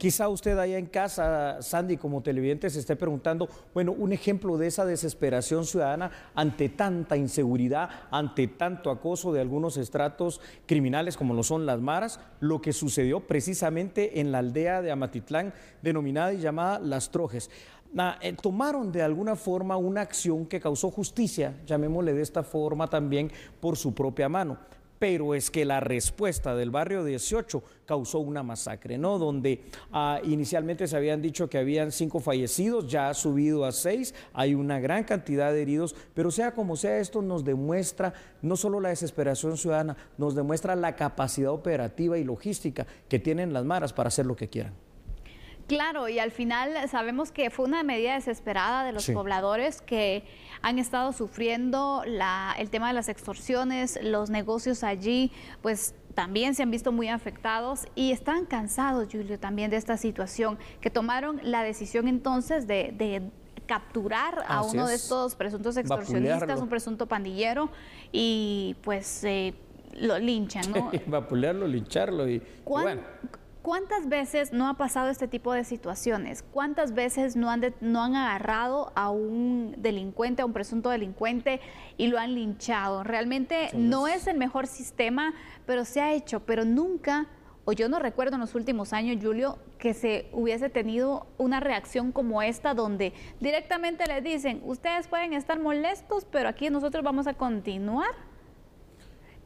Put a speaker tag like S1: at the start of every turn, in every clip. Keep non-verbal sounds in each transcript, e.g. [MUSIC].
S1: Quizá usted allá en casa, Sandy, como televidente, se esté preguntando, bueno, un ejemplo de esa desesperación ciudadana ante tanta inseguridad, ante tanto acoso de algunos estratos criminales como lo son las maras, lo que sucedió precisamente en la aldea de Amatitlán, denominada y llamada Las Trojes. Eh, tomaron de alguna forma una acción que causó justicia, llamémosle de esta forma también, por su propia mano pero es que la respuesta del barrio 18 causó una masacre, ¿no? Donde ah, inicialmente se habían dicho que habían cinco fallecidos, ya ha subido a seis, hay una gran cantidad de heridos, pero sea como sea, esto nos demuestra no solo la desesperación ciudadana, nos demuestra la capacidad operativa y logística que tienen las maras para hacer lo que quieran.
S2: Claro, y al final sabemos que fue una medida desesperada de los pobladores que han estado sufriendo el tema de las extorsiones, los negocios allí, pues también se han visto muy afectados y están cansados, Julio, también de esta situación, que tomaron la decisión entonces de, capturar a uno de estos presuntos extorsionistas, un presunto pandillero, y pues... Eh, lo linchan, ¿no? [LAUGHS]
S1: Vapulearlo, lincharlo y, y bueno.
S2: ¿Cuántas veces no ha pasado este tipo de situaciones? ¿Cuántas veces no han, no han agarrado a un delincuente, a un presunto delincuente y lo han linchado? Realmente no es. el mejor sistema, pero se ha hecho, pero nunca, o yo no recuerdo en los últimos años, Julio, que se hubiese tenido una reacción como esta, donde directamente le dicen, ustedes pueden estar molestos, pero aquí nosotros vamos a continuar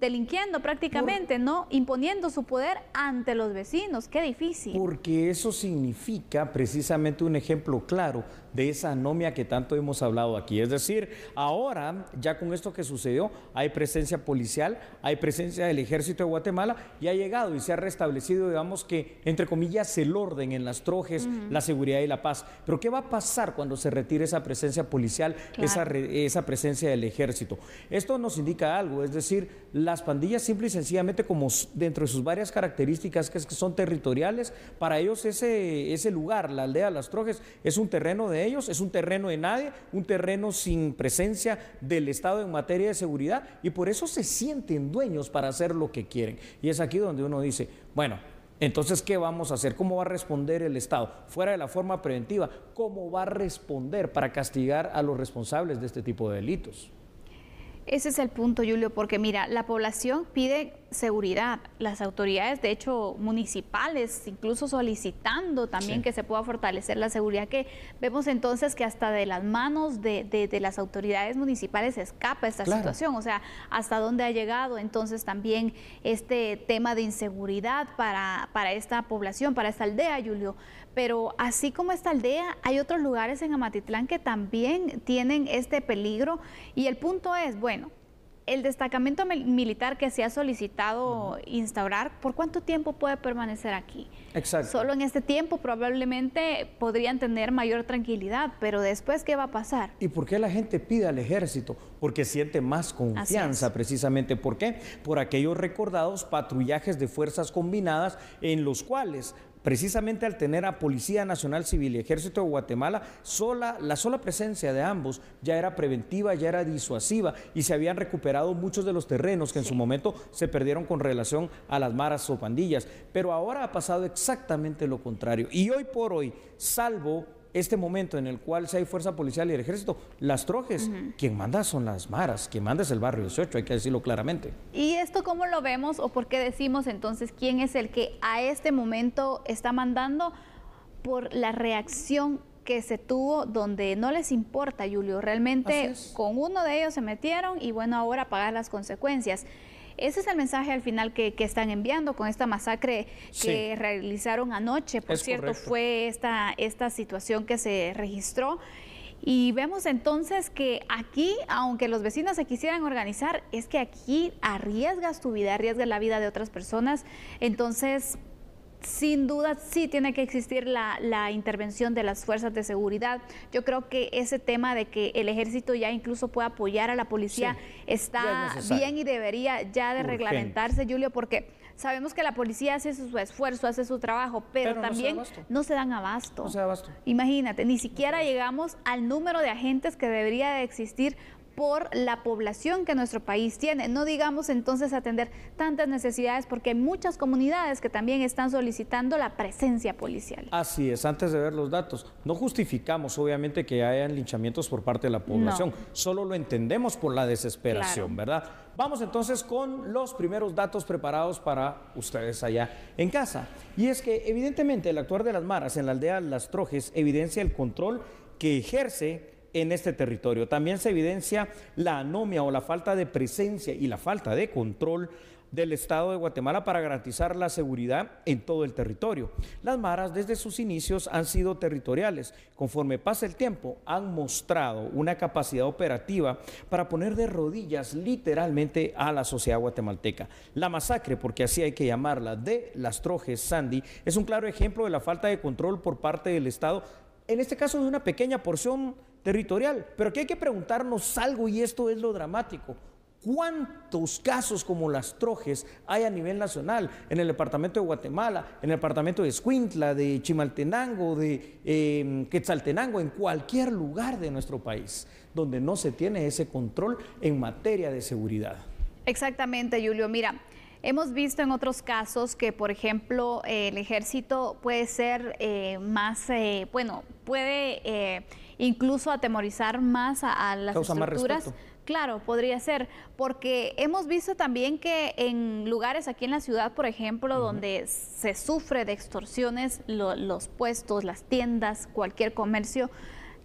S2: delinquiendo prácticamente, ¿no? Imponiendo su poder ante los vecinos. Qué difícil.
S1: Porque eso significa precisamente un ejemplo claro de esa anomia que tanto hemos hablado aquí. Es decir, ahora, ya con esto que sucedió, hay presencia policial, hay presencia del ejército de Guatemala y ha llegado y se ha restablecido, digamos que, entre comillas, el orden en las trojes, la seguridad y la paz. Pero ¿qué va a pasar cuando se retire esa presencia policial, esa, esa presencia del ejército? Esto nos indica algo, es decir, las pandillas simple y sencillamente como dentro de sus varias características que, son territoriales, para ellos ese, ese lugar, la aldea de Las Trojes, es un terreno de ellos, es un terreno de nadie, un terreno sin presencia del Estado en materia de seguridad y por eso se sienten dueños para hacer lo que quieren. Y es aquí donde uno dice, bueno, entonces, ¿qué vamos a hacer? ¿Cómo va a responder el Estado? Fuera de la forma preventiva, ¿cómo va a responder para castigar a los responsables de este tipo de delitos?
S2: Ese es el punto, Julio, porque mira, la población pide seguridad. Las autoridades, de hecho, municipales, incluso solicitando también que se pueda fortalecer la seguridad, que vemos entonces que hasta de las manos de, las autoridades municipales se escapa esta situación. O sea, hasta dónde ha llegado entonces también este tema de inseguridad para, para esta población, para esta aldea, Julio. Pero así como esta aldea, hay otros lugares en Amatitlán que también tienen este peligro. Y el punto es, bueno, el destacamento militar que se ha solicitado instaurar, ¿por cuánto tiempo puede permanecer aquí? Exacto. Solo en este tiempo probablemente podrían tener mayor tranquilidad, pero después, ¿qué va a pasar?
S1: ¿Y por qué la gente pide al ejército? Porque siente más confianza, precisamente. ¿Por qué? Por aquellos recordados patrullajes de fuerzas combinadas en los cuales precisamente al tener a Policía Nacional Civil y Ejército de Guatemala, sola, la sola presencia de ambos ya era preventiva, ya era disuasiva y se habían recuperado muchos de los terrenos que en su momento se perdieron con relación a las maras o pandillas. Pero ahora ha pasado exactamente lo contrario. Y hoy por hoy, salvo este momento en el cual si hay fuerza policial y el ejército, las trojes, quien manda son las maras, quien manda es el barrio 18, hay que decirlo claramente.
S2: ¿Y esto cómo lo vemos o por qué decimos entonces quién es el que a este momento está mandando por la reacción que se tuvo donde no les importa, Julio, realmente con uno de ellos se metieron y bueno, ahora pagar las consecuencias. Ese es el mensaje al final que, están enviando con esta masacre que realizaron anoche. Por cierto, fue esta, esta situación que se registró. Y vemos entonces que aquí, aunque los vecinos se quisieran organizar, es que aquí arriesgas tu vida, arriesgas la vida de otras personas. Entonces, sin duda sí tiene que existir la, intervención de las fuerzas de seguridad. Yo creo que ese tema de que el ejército ya incluso pueda apoyar a la policía está bien y debería ya de reglamentarse, Julio, porque sabemos que la policía hace su esfuerzo, hace su trabajo, pero, también no se, dan abasto. Imagínate, ni siquiera llegamos al número de agentes que debería de existir por la población que nuestro país tiene. No digamos entonces atender tantas necesidades porque hay muchas comunidades que también están solicitando la presencia policial.
S1: Así es, antes de ver los datos, no justificamos obviamente que hayan linchamientos por parte de la población, solo lo entendemos por la desesperación, ¿verdad? Vamos entonces con los primeros datos preparados para ustedes allá en casa. Y es que evidentemente el actuar de las maras en la aldea Las Trojes evidencia el control que ejerce en este territorio. También se evidencia la anomia o la falta de presencia y la falta de control del Estado de Guatemala para garantizar la seguridad en todo el territorio. Las maras desde sus inicios han sido territoriales. Conforme pasa el tiempo, han mostrado una capacidad operativa para poner de rodillas literalmente a la sociedad guatemalteca. La masacre, porque así hay que llamarla, de las Trojes Sandy es un claro ejemplo de la falta de control por parte del Estado, en este caso de una pequeña porción territorial. Pero aquí hay que preguntarnos algo y esto es lo dramático. ¿Cuántos casos como las trojes hay a nivel nacional? En el departamento de Guatemala, en el departamento de Escuintla, de Chimaltenango, de em, Quetzaltenango, en cualquier lugar de nuestro país, donde no se tiene ese control en materia de seguridad.
S2: Exactamente, Julio. Mira, Hemos visto en otros casos que, por ejemplo, el ejército puede ser eh, más, eh, bueno, puede eh, incluso atemorizar más a, las estructuras. claro, podría ser, porque hemos visto también que en lugares aquí en la ciudad, por ejemplo, donde se sufre de extorsiones, los puestos, las tiendas, cualquier comercio,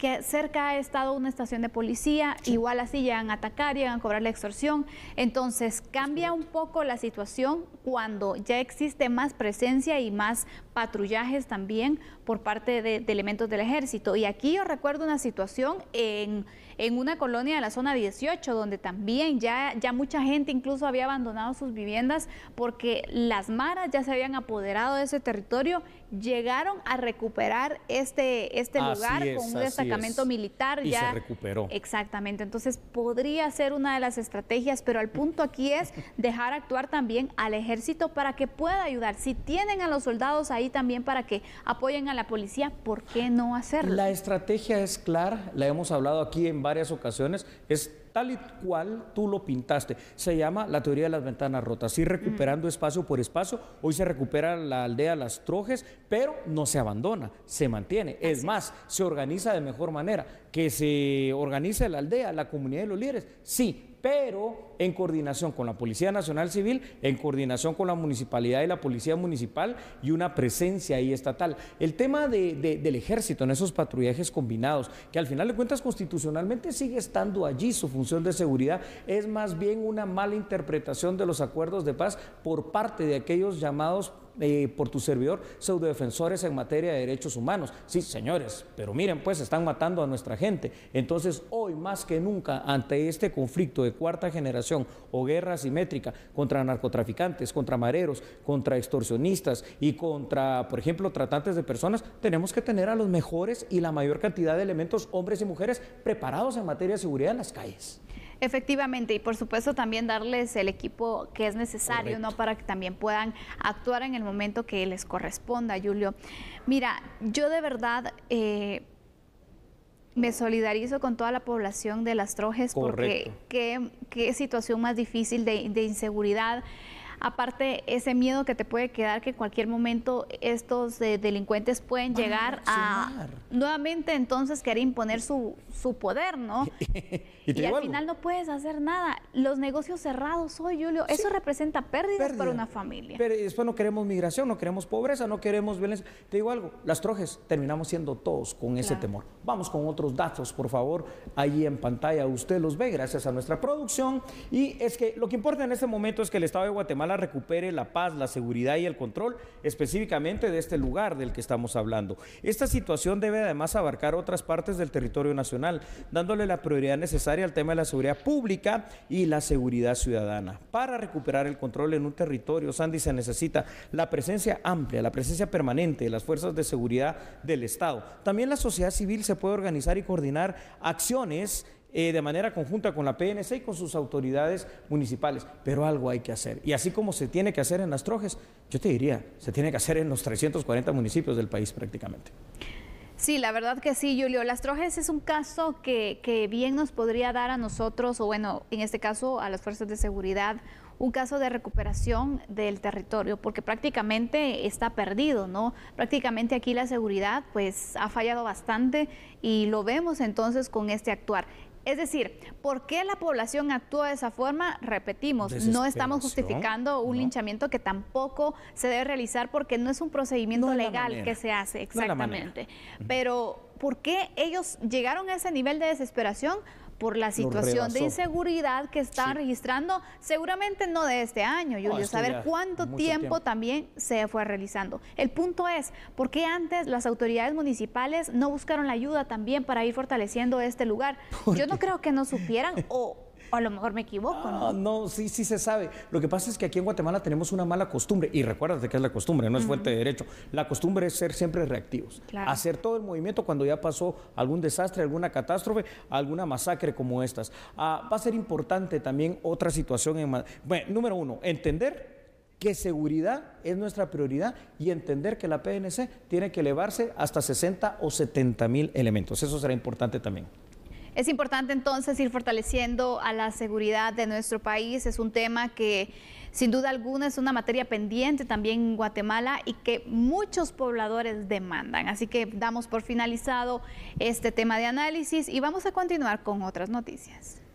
S2: que cerca ha estado una estación de policía, igual así llegan a atacar, llegan a cobrar la extorsión. Entonces cambia un poco la situación cuando ya existe más presencia y más patrullajes también por parte de elementos del ejército. Y aquí yo recuerdo una situación en en una colonia de la zona 18, donde también ya, ya mucha gente incluso había abandonado sus viviendas porque las maras ya se habían apoderado de ese territorio, llegaron a recuperar este, este lugar con un destacamento militar. Y ya, se recuperó. Exactamente, entonces podría ser una de las estrategias, pero al punto aquí es dejar actuar también al ejército para que pueda ayudar. Si tienen a los soldados ahí también para que apoyen a la policía, ¿por qué no hacerlo? La
S1: estrategia es clara, la hemos hablado aquí en varios varias ocasiones, es tal y cual tú lo pintaste. Se llama la teoría de las ventanas rotas, ir recuperando mm. espacio por espacio. Hoy se recupera la aldea Las Trojes, pero no se abandona, se mantiene. Es más, se organiza de mejor manera. Que se organice la aldea, la comunidad de los líderes, sí, pero en coordinación con la Policía Nacional Civil, en coordinación con la municipalidad y la Policía Municipal y una presencia ahí estatal. El tema del ejército en esos patrullajes combinados, que al final de cuentas constitucionalmente sigue estando allí su función de seguridad, es más bien una mala interpretación de los acuerdos de paz por parte de aquellos llamados eh, por tu servidor, defensores en materia de derechos humanos. Sí, señores, pero miren, pues están matando a nuestra gente. Entonces, hoy más que nunca, ante este conflicto de cuarta generación o guerra asimétrica contra narcotraficantes, contra mareros, contra extorsionistas y contra, por ejemplo, tratantes de personas, tenemos que tener a los mejores y la mayor cantidad de elementos, hombres y mujeres, preparados en materia de seguridad en las calles.
S2: Efectivamente, y por supuesto también darles el equipo que es necesario, ¿no? Para que también puedan actuar en el momento que les corresponda, Julio. Mira, yo de verdad... Eh, me solidarizo con toda la población de Las Trojes porque qué, situación más difícil de inseguridad. Aparte, ese miedo que te puede quedar que en cualquier momento estos eh, delincuentes pueden ah, llegar a, nuevamente entonces querer imponer su, su poder, ¿no? [LAUGHS] y, al final no puedes hacer nada. Los negocios cerrados hoy, Julio, eso representa pérdidas para una familia.
S1: Pero después no queremos migración, no queremos pobreza, no queremos violencia. Te digo algo, las trojes terminamos siendo todos con ese temor. Vamos con otros datos, por favor, allí en pantalla. Usted los ve gracias a nuestra producción. Y es que lo que importa en este momento es que el Estado de Guatemala recupere la paz, la seguridad y el control específicamente de este lugar del que estamos hablando. Esta situación debe además abarcar otras partes del territorio nacional, dándole la prioridad necesaria al tema de la seguridad pública y la seguridad ciudadana. Para recuperar el control en un territorio, Sandy, se necesita la presencia amplia, la presencia permanente de las fuerzas de seguridad del Estado. También la sociedad civil se puede organizar y coordinar acciones eh, de manera conjunta con la PNC y con sus autoridades municipales. Pero algo hay que hacer. Y así como se tiene que hacer en las trojes, yo te diría, se tiene que hacer en los 340 municipios del país prácticamente.
S2: Sí, la verdad que sí, Julio. Las Trojes es un caso que, que, bien nos podría dar a nosotros, o bueno, en este caso a las fuerzas de seguridad, un caso de recuperación del territorio, porque prácticamente está perdido, ¿no? Prácticamente aquí la seguridad pues ha fallado bastante y lo vemos entonces con este actuar. Es decir, ¿por qué la población actúa de esa forma? Repetimos, no estamos justificando un linchamiento que tampoco se debe realizar porque no es un procedimiento legal que se hace, exactamente. Pero, ¿por qué ellos llegaron a ese nivel de desesperación? por la situación de inseguridad que están registrando, seguramente no de este año, Julio, quiero saber cuánto tiempo, tiempo, también se fue realizando. El punto es, ¿por qué antes las autoridades municipales no buscaron la ayuda también para ir fortaleciendo este lugar? [LAUGHS] Yo no creo que no supieran [LAUGHS] o o a lo mejor me
S1: equivoco. ¿no? Ah, no, sí, sí se sabe. Lo que pasa es que aquí en Guatemala tenemos una mala costumbre, y recuérdate que es la costumbre, no es fuerte fuente de derecho. La costumbre es ser siempre reactivos. Hacer todo el movimiento cuando ya pasó algún desastre, alguna catástrofe, alguna masacre como estas. Ah, va a ser importante también otra situación. En, bueno, número uno, entender que seguridad es nuestra prioridad y entender que la PNC tiene que elevarse hasta 60 o 70 mil elementos. Eso será importante también.
S2: Es importante entonces ir fortaleciendo a la seguridad de nuestro país. Es un tema que sin duda alguna es una materia pendiente también en Guatemala y que muchos pobladores demandan. Así que damos por finalizado este tema de análisis y vamos a continuar con otras noticias.